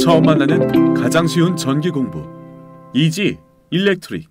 처음 만나는 가장 쉬운 전기 공부 이지 일렉트릭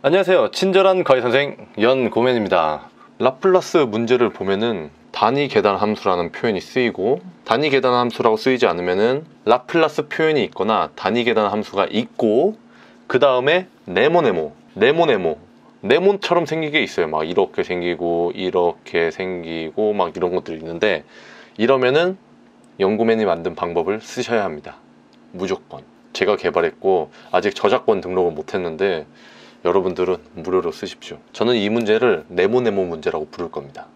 안녕하세요 친절한 과외 선생 연고맨입니다 라플라스 문제를 보면은 단위 계단 함수라는 표현이 쓰이고 단위 계단 함수라고 쓰이지 않으면은 라플라스 표현이 있거나 단위 계단 함수가 있고 그 다음에 네모네모 네모네모 네모처럼 생긴 게 있어요 막 이렇게 생기고 이렇게 생기고 막 이런 것들이 있는데 이러면은 연구맨이 만든 방법을 쓰셔야 합니다. 무조건. 제가 개발했고 아직 저작권 등록을 못했는데 여러분들은 무료로 쓰십시오. 저는 이 문제를 네모네모 문제라고 부를 겁니다.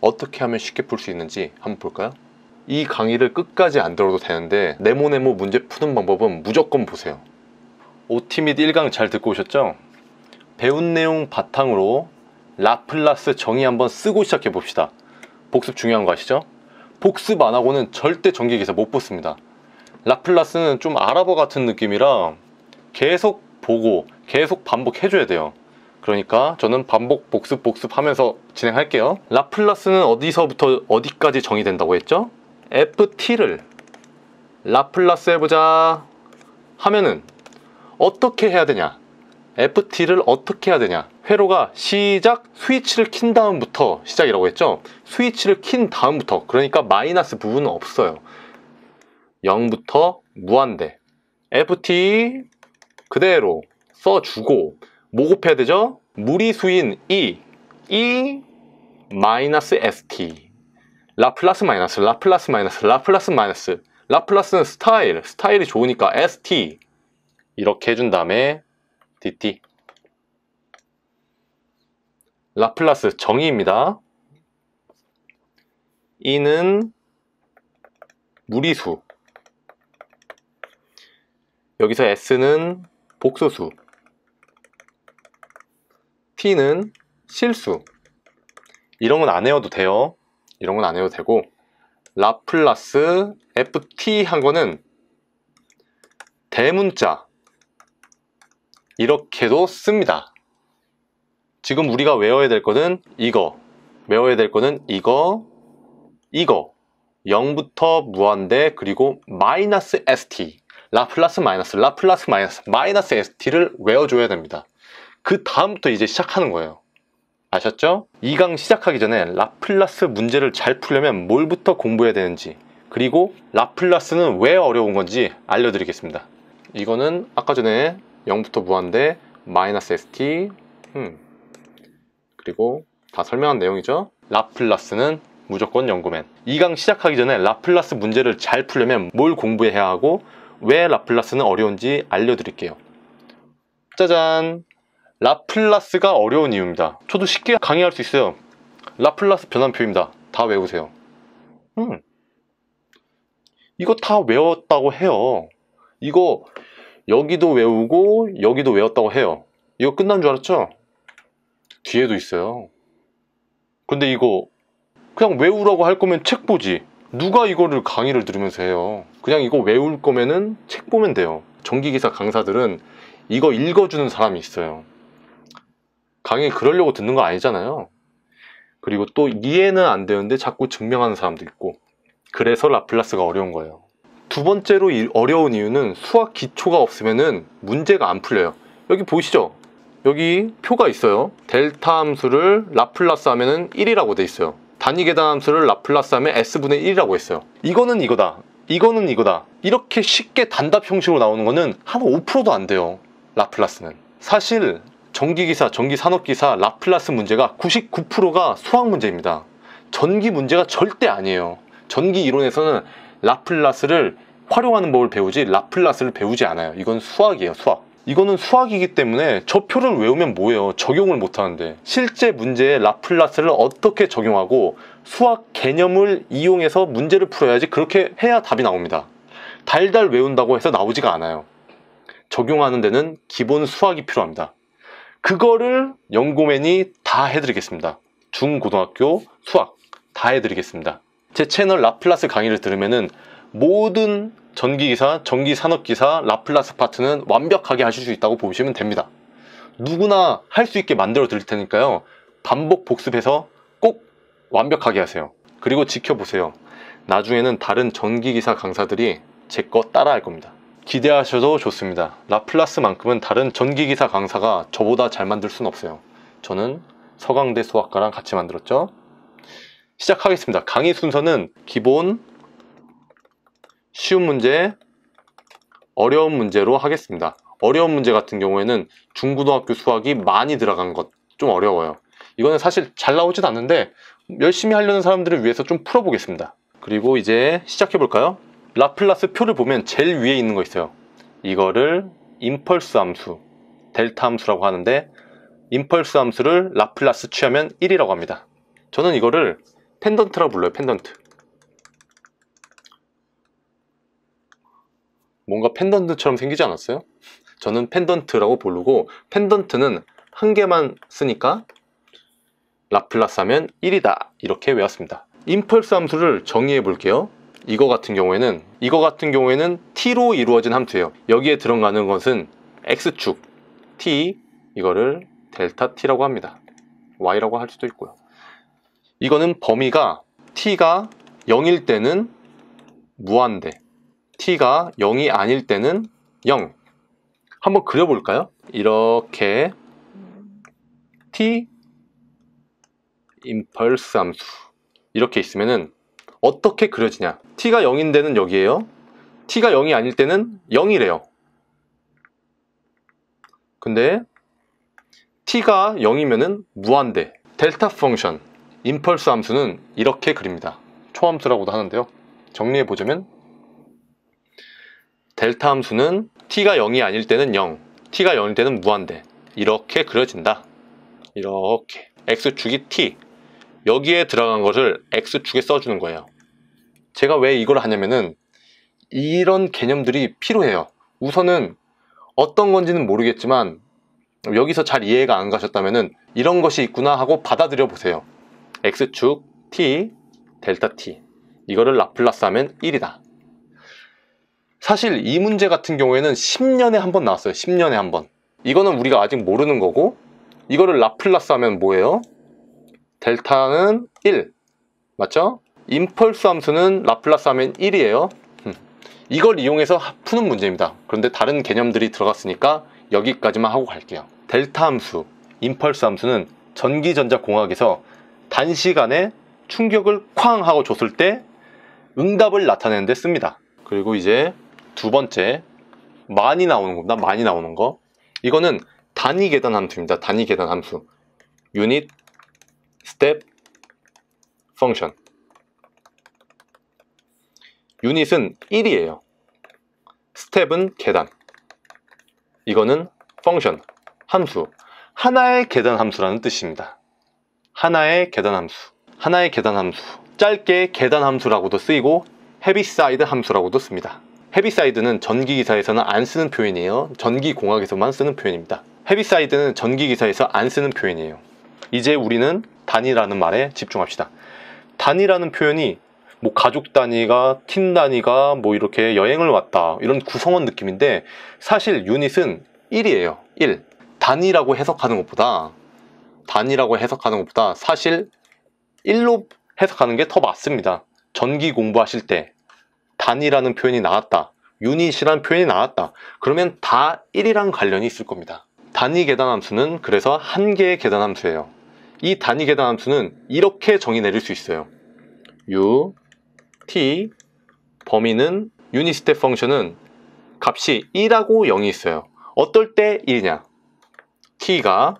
어떻게 하면 쉽게 풀 수 있는지 한번 볼까요? 이 강의를 끝까지 안 들어도 되는데 네모네모 문제 푸는 방법은 무조건 보세요. OT 및 1강 잘 듣고 오셨죠? 배운 내용 바탕으로 라플라스 정의 한번 쓰고 시작해 봅시다. 복습 중요한 거 아시죠? 복습 안 하고는 절대 전기기사 못 붙습니다 라플라스는 좀 아랍어 같은 느낌이라 계속 보고 계속 반복해줘야 돼요 그러니까 저는 반복 복습 복습 하면서 진행할게요 라플라스는 어디서부터 어디까지 정의 된다고 했죠? ft를 라플라스 해보자 하면은 어떻게 해야 되냐 FT를 어떻게 해야 되냐 회로가 시작 스위치를 킨 다음부터 시작이라고 했죠 스위치를 킨 다음부터 그러니까 마이너스 부분은 없어요 0부터 무한대 FT 그대로 써주고 뭐 곱해야 되죠? 무리수인 E E 마이너스 ST 라플라스 마이너스 라플라스 마이너스 라플라스 마이너스 라플라스는 스타일 스타일이 좋으니까 ST 이렇게 해준 다음에 dt 라플라스 정의입니다. 이는 무리수 여기서 s는 복소수 t는 실수 이런 건 안 해도 돼요. 이런 건 안 해도 되고 라플라스 ft 한 거는 대문자 이렇게도 씁니다. 지금 우리가 외워야 될 거는 이거, 외워야 될 거는 이거, 이거 0부터 무한대 그리고 마이너스 st 라플라스 마이너스 라플라스 마이너스 마이너스 st를 외워줘야 됩니다. 그 다음부터 이제 시작하는 거예요. 아셨죠? 2강 시작하기 전에 라플라스 문제를 잘 풀려면 뭘부터 공부해야 되는지 그리고 라플라스는 왜 어려운 건지 알려드리겠습니다. 이거는 아까 전에 0부터 무한대 마이너스 st 음. 그리고 다 설명한 내용이죠 라플라스는 무조건 연구맨 2강 시작하기 전에 라플라스 문제를 잘 풀려면 뭘 공부해야 하고 왜 라플라스는 어려운지 알려드릴게요 짜잔 라플라스가 어려운 이유입니다 저도 쉽게 강의할 수 있어요 라플라스 변환표입니다 다 외우세요 음. 이거 다 외웠다고 해요 이거 여기도 외우고 여기도 외웠다고 해요 이거 끝난 줄 알았죠? 뒤에도 있어요 근데 이거 그냥 외우라고 할 거면 책 보지 누가 이거를 강의를 들으면서 해요 그냥 이거 외울 거면은 책 보면 돼요 전기기사 강사들은 이거 읽어주는 사람이 있어요 강의 그러려고 듣는 거 아니잖아요 그리고 또 이해는 안 되는데 자꾸 증명하는 사람도 있고 그래서 라플라스가 어려운 거예요 두 번째로 어려운 이유는 수학 기초가 없으면 문제가 안 풀려요. 여기 보이시죠? 여기 표가 있어요. 델타 함수를 라플라스 하면 1이라고 돼 있어요. 단위 계단 함수를 라플라스 하면 s분의 1이라고 했어요. 이거는 이거다. 이거는 이거다. 이렇게 쉽게 단답 형식으로 나오는 거는 한 5%도 안 돼요. 라플라스는. 사실 전기기사, 전기산업기사, 라플라스 문제가 99%가 수학 문제입니다. 전기 문제가 절대 아니에요. 전기 이론에서는 라플라스를 활용하는 법을 배우지 라플라스를 배우지 않아요 이건 수학이에요 수학 이거는 수학이기 때문에 저 표를 외우면 뭐예요 적용을 못하는데 실제 문제에 라플라스를 어떻게 적용하고 수학 개념을 이용해서 문제를 풀어야지 그렇게 해야 답이 나옵니다 달달 외운다고 해서 나오지가 않아요 적용하는 데는 기본 수학이 필요합니다 그거를 연구맨이다 해드리겠습니다 중고등학교 수학 다 해드리겠습니다 제 채널 라플라스 강의를 들으면은 모든 전기기사, 전기산업기사, 라플라스 파트는 완벽하게 하실 수 있다고 보시면 됩니다. 누구나 할 수 있게 만들어 드릴 테니까요. 반복 복습해서 꼭 완벽하게 하세요. 그리고 지켜보세요. 나중에는 다른 전기기사 강사들이 제거 따라 할 겁니다. 기대하셔도 좋습니다. 라플라스만큼은 다른 전기기사 강사가 저보다 잘 만들 순 없어요. 저는 서강대 수학과랑 같이 만들었죠. 시작하겠습니다. 강의 순서는 기본, 쉬운 문제, 어려운 문제로 하겠습니다. 어려운 문제 같은 경우에는 중고등학교 수학이 많이 들어간 것 좀 어려워요. 이거는 사실 잘 나오진 않는데 열심히 하려는 사람들을 위해서 좀 풀어보겠습니다. 그리고 이제 시작해볼까요? 라플라스 표를 보면 제일 위에 있는 거 있어요. 이거를 임펄스 함수, 델타 함수라고 하는데 임펄스 함수를 라플라스 취하면 1이라고 합니다. 저는 이거를 펜던트라 불러요 펜던트 뭔가 펜던트처럼 생기지 않았어요? 저는 펜던트라고 부르고 펜던트는 한 개만 쓰니까 라플라스 하면 1이다 이렇게 외웠습니다 임펄스 함수를 정의해 볼게요 이거 같은 경우에는 이거 같은 경우에는 t로 이루어진 함수예요 여기에 들어가는 것은 x축 t 이거를 델타 t라고 합니다 y라고 할 수도 있고요 이거는 범위가 t가 0일 때는 무한대 t가 0이 아닐 때는 0 한번 그려볼까요? 이렇게 t 임펄스 함수 이렇게 있으면은 어떻게 그려지냐 t가 0인 데는 여기에요 t가 0이 아닐 때는 0이래요 근데 t가 0이면은 무한대 델타 펑션 임펄스 함수는 이렇게 그립니다. 초함수라고도 하는데요. 정리해 보자면 델타 함수는 t가 0이 아닐 때는 0, t가 0일 때는 무한대 이렇게 그려진다. 이렇게 x축이 t 여기에 들어간 것을 x축에 써주는 거예요. 제가 왜 이걸 하냐면은 이런 개념들이 필요해요. 우선은 어떤 건지는 모르겠지만 여기서 잘 이해가 안 가셨다면은 이런 것이 있구나 하고 받아들여 보세요. x축 t 델타 t 이거를 라플라스하면 1이다. 사실 이 문제 같은 경우에는 10년에 한 번 나왔어요. 10년에 한 번. 이거는 우리가 아직 모르는 거고 이거를 라플라스 하면 뭐예요? 델타는 1 맞죠? 임펄스 함수는 라플라스 하면 1이에요. 이걸 이용해서 푸는 문제입니다. 그런데 다른 개념들이 들어갔으니까 여기까지만 하고 갈게요. 델타 함수, 임펄스 함수는 전기전자공학에서 단시간에 충격을 쾅 하고 줬을 때 응답을 나타내는 데 씁니다. 그리고 이제 두 번째 많이 나오는 겁니다. 많이 나오는 거. 이거는 단위 계단 함수입니다. 단위 계단 함수. 유닛 스텝 펑션. 유닛은 1이에요. 스텝은 계단. 이거는 펑션 함수. 하나의 계단 함수라는 뜻입니다. 하나의 계단 함수, 하나의 계단 함수, 짧게 계단 함수라고도 쓰이고 헤비사이드 함수라고도 씁니다. 헤비사이드는 전기기사에서는 안 쓰는 표현이에요. 전기공학에서만 쓰는 표현입니다. 헤비사이드는 전기기사에서 안 쓰는 표현이에요. 이제 우리는 단위라는 말에 집중합시다. 단위라는 표현이 뭐 가족 단위가 팀 단위가 뭐 이렇게 여행을 왔다 이런 구성원 느낌인데 사실 유닛은 1이에요. 1. 단위라고 해석하는 것보다 단이라고 해석하는 것보다 사실 1로 해석하는 게 더 맞습니다. 전기 공부하실 때 단이라는 표현이 나왔다. 유닛이라는 표현이 나왔다. 그러면 다 1이랑 관련이 있을 겁니다. 단위 계단 함수는 그래서 한 개의 계단 함수예요. 이 단위 계단 함수는 이렇게 정의 내릴 수 있어요. u, t, 범위는 유닛 스텝 펑션은 값이 1하고 0이 있어요. 어떨 때 1이냐? t가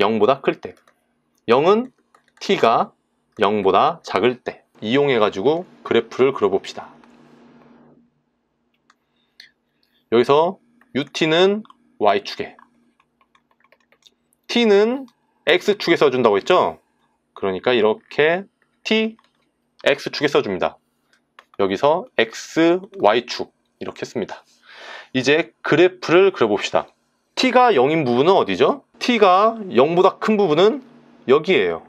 0보다 클 때. 0은 t가 0보다 작을 때. 이용해가지고 그래프를 그려봅시다. 여기서 ut는 y축에, t는 x축에 써준다고 했죠? 그러니까 이렇게 t, x축에 써줍니다. 여기서 x, y축 이렇게 씁니다. 이제 그래프를 그려봅시다. t가 0인 부분은 어디죠? t가 0보다 큰 부분은 여기에요.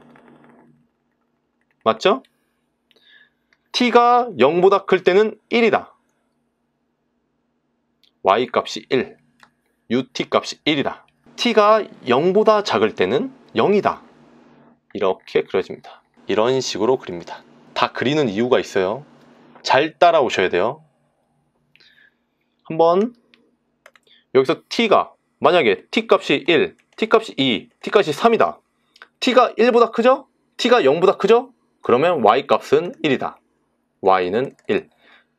맞죠? t가 0보다 클 때는 1이다. y값이 1, ut값이 1이다. t가 0보다 작을 때는 0이다. 이렇게 그려집니다. 이런 식으로 그립니다. 다 그리는 이유가 있어요. 잘 따라오셔야 돼요. 한번 여기서 t가 만약에 t값이 1, t값이 2, t값이 3이다. t가 1보다 크죠? t가 0보다 크죠? 그러면 y값은 1이다. y는 1.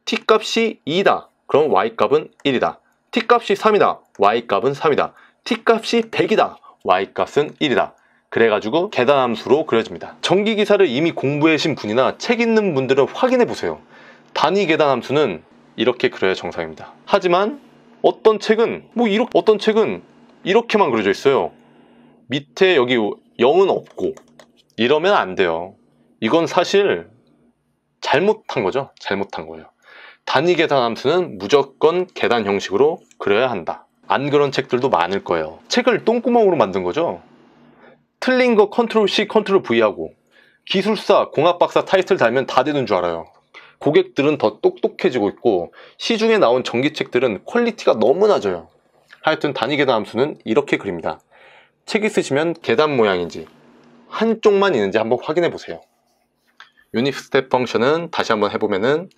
t값이 2다. 그럼 y값은 1이다. t값이 3이다. y값은 3이다. t값이 100이다. y값은 1이다. 그래가지고 계단함수로 그려집니다. 전기기사를 이미 공부해신 분이나 책 있는 분들은 확인해보세요. 단위 계단함수는 이렇게 그려야 정상입니다. 하지만 어떤 책은 뭐 이렇게 어떤 책은 이렇게만 그려져 있어요. 밑에 여기 0은 없고 이러면 안 돼요. 이건 사실 잘못한 거죠. 잘못한 거예요. 단위 계산 함수는 무조건 계단 형식으로 그려야 한다. 안 그런 책들도 많을 거예요. 책을 똥구멍으로 만든 거죠. 틀린 거 컨트롤 C, 컨트롤 V 하고 기술사, 공학박사 타이틀 달면 다 되는 줄 알아요. 고객들은 더 똑똑해지고 있고 시중에 나온 전기책들은 퀄리티가 너무 낮아요. 하여튼 단위 계단 함수는 이렇게 그립니다. 책이쓰시면 계단 모양인지 한쪽만 있는지 한번 확인해 보세요. 유닛 스텝 펑션은 다시 한번 해보면은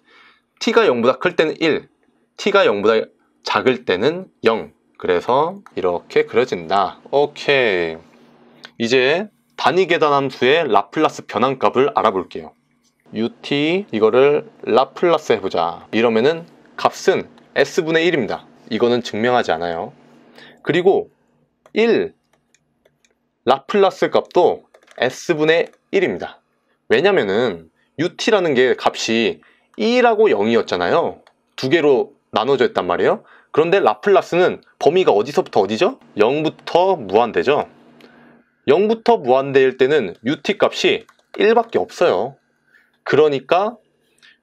t가 0보다 클 때는 1, t가 0보다 작을 때는 0. 그래서 이렇게 그려진다. 오케이. 이제 단위 계단 함수의 라플라스 변환값을 알아볼게요. ut 이거를 라플라스 해보자. 이러면은 값은 s분의 1입니다. 이거는 증명하지 않아요. 그리고 1 라플라스 값도 s분의 1입니다. 왜냐면은 ut라는 게 값이 2라고 0이었잖아요. 두 개로 나눠져 있단 말이에요. 그런데 라플라스는 범위가 어디서부터 어디죠? 0부터 무한대죠. 0부터 무한대일 때는 ut 값이 1밖에 없어요. 그러니까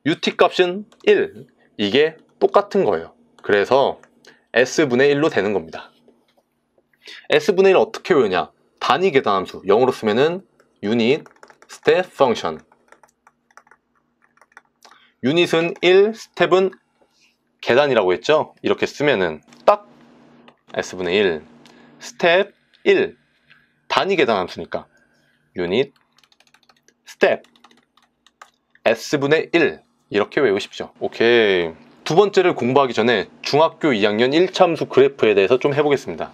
ut 값은 1. 이게 똑같은 거예요. 그래서 s분의 1로 되는 겁니다. s분의 1 어떻게 외우냐? 단위 계산함수, 영어로 쓰면은 unit, step function. 유닛은 1, 스텝은 계단이라고 했죠? 이렇게 쓰면은 딱 s분의 1, 스텝 1, 단위 계산함수니까 유닛, 스텝, s분의 1 이렇게 외우십시오. 오케이. 두 번째를 공부하기 전에 중학교 2학년 1참수 그래프에 대해서 좀 해보겠습니다.